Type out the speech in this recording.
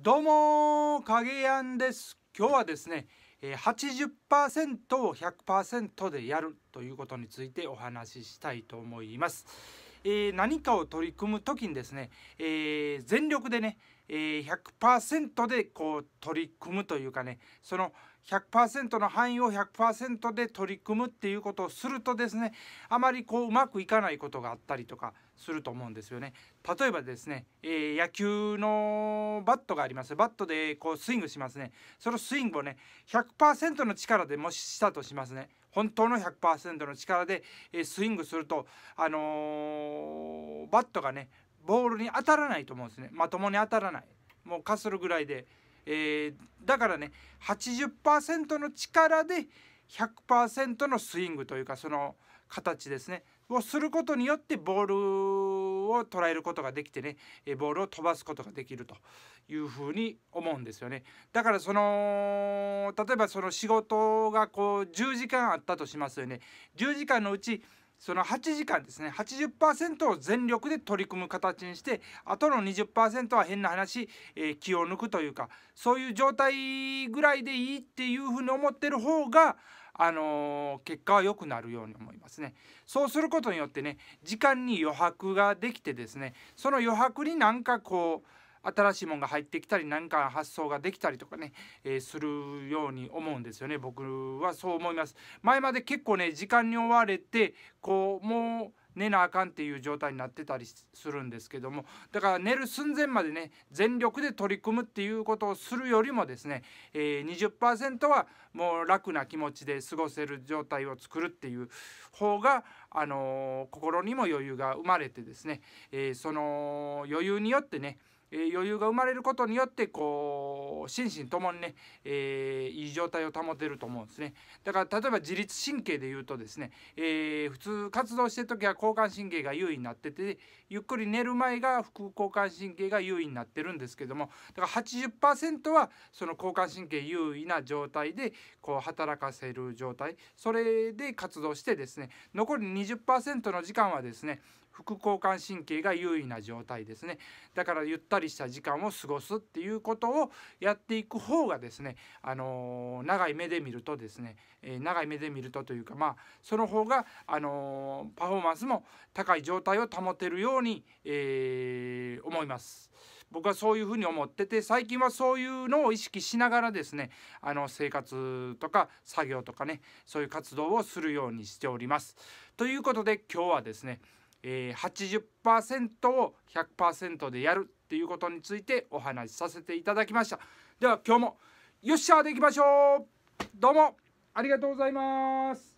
どうも影やんです今日はですね80%を100%でやるということについてお話ししたいと思います、えー、何かを取り組む時にですね、えー、全力でねー、100%でこう取り組むというかねその100%の範囲を100%で取り組むっていうことをするとですねあまりこううまくいかないことがあったりとかすると思うんですよね。例えばですね、えー、野球のバットがありますバットでこうスイングしますねそのスイングをね100%の力でもししたとしますね本当の100%の力で、スイングするとあのー、バットがねボールに当たらないと思うんですねまともに当たらないもうかするぐらいで、えー、だからね80%の力で100%のスイングというかその形ですねをすることによってボールを捉えることができてねボールを飛ばすことができるというふうに思うんですよねだからその例えばその仕事がこう10時間あったとしますよね10時間のうちその8時間ですね80%を全力で取り組む形にしてあとの20%は変な話、えー、気を抜くというかそういう状態ぐらいでいいっていうふうに思ってる方があのー、結果は良くなるように思いますね。そうすることによってね時間に余白ができてですねその余白になんかこう新しいもんが入ってきたり何か発想ができたりとかね、えー、するように思うんですよね僕はそう思います前まで結構ね時間に追われてこうもう寝なあかんっていう状態になってたりするんですけどもだから寝る寸前までね全力で取り組むっていうことをするよりもですね、えー、20%はもう楽な気持ちで過ごせる状態を作るっていう方が、あのー、心にも余裕が生まれてですね、えー、その余裕によってねえー、余裕が生まれることによってこう心身ともにね、えー、いい状態を保てると思うんですねだから例えば自律神経でいうとですね、えー、普通活動してる時は交感神経が優位になっててゆっくり寝る前が副交感神経が優位になってるんですけどもだから80%はその交感神経優位な状態でこう働かせる状態それで活動してですね残り20%の時間はですね副交感神経が優位な状態ですねだからゆったりした時間を過ごすっていうことをやっていく方がですね、あのー、長い目で見るとですね、えー、長い目で見るとというかまあその方が、あのー、パフォーマンスも高い状態を保てるように、え思います。僕はそういうふうに思ってて最近はそういうのを意識しながらですねあの生活とか作業とかねそういう活動をするようにしております。ということで今日はですねえー、80%を100%でやるっていうことについてお話しさせていただきましたでは今日もよっしゃでいきましょうどうもありがとうございます